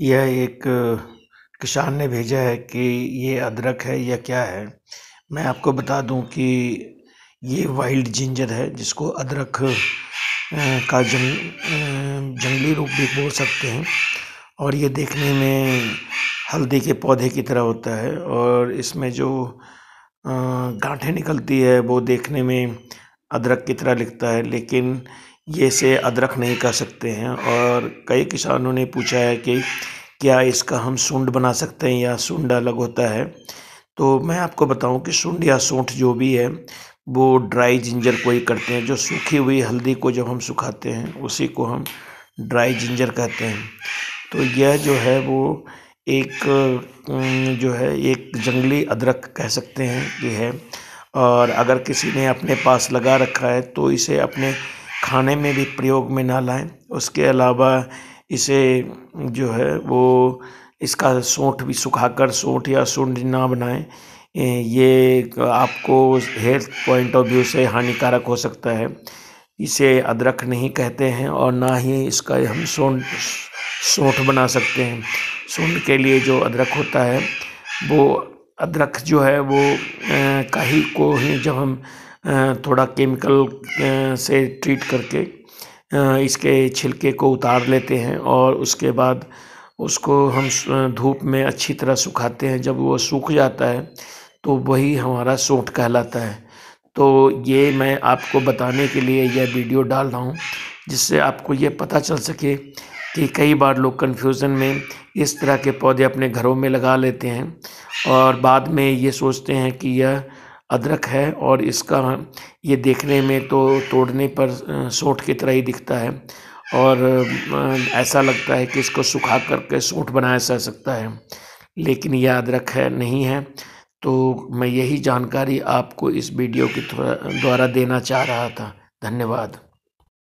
यह एक किसान ने भेजा है कि ये अदरक है या क्या है मैं आपको बता दूं कि ये वाइल्ड जिंजर है जिसको अदरक का जंग जंगली रूप भी बोल सकते हैं और ये देखने में हल्दी के पौधे की तरह होता है और इसमें जो गांठें निकलती है वो देखने में अदरक की तरह लिखता है लेकिन ये से अदरक नहीं कर सकते हैं और कई किसानों ने पूछा है कि क्या इसका हम सूंड बना सकते हैं या सूंड अलग होता है तो मैं आपको बताऊं कि सूंड या सूंठ जो भी है वो ड्राई जिंजर को ही करते हैं जो सूखी हुई हल्दी को जब हम सुखाते हैं उसी को हम ड्राई जिंजर कहते हैं तो यह जो है वो एक जो है एक जंगली अदरक कह सकते हैं ये है और अगर किसी ने अपने पास लगा रखा है तो इसे अपने खाने में भी प्रयोग में ना लाएं उसके अलावा इसे जो है वो इसका सोंठ भी सुखाकर सोंठ या सूढ़ ना बनाएं ये आपको हेल्थ पॉइंट ऑफ व्यू से हानिकारक हो सकता है इसे अदरक नहीं कहते हैं और ना ही इसका हम सोंठ सोंठ बना सकते हैं सूंड के लिए जो अदरक होता है वो अदरक जो है वो काही को ही जब हम थोड़ा केमिकल से ट्रीट करके इसके छिलके को उतार लेते हैं और उसके बाद उसको हम धूप में अच्छी तरह सुखाते हैं जब वो सूख जाता है तो वही हमारा सोंठ कहलाता है तो ये मैं आपको बताने के लिए यह वीडियो डाल रहा हूँ जिससे आपको ये पता चल सके कि कई बार लोग कन्फ्यूज़न में इस तरह के पौधे अपने घरों में लगा लेते हैं और बाद में ये सोचते हैं कि यह अदरक है और इसका ये देखने में तो तोड़ने पर सोठ की तरह ही दिखता है और ऐसा लगता है कि इसको सुखा करके सोठ बनाया जा सकता है लेकिन यह अदरक है नहीं है तो मैं यही जानकारी आपको इस वीडियो के द्वारा देना चाह रहा था धन्यवाद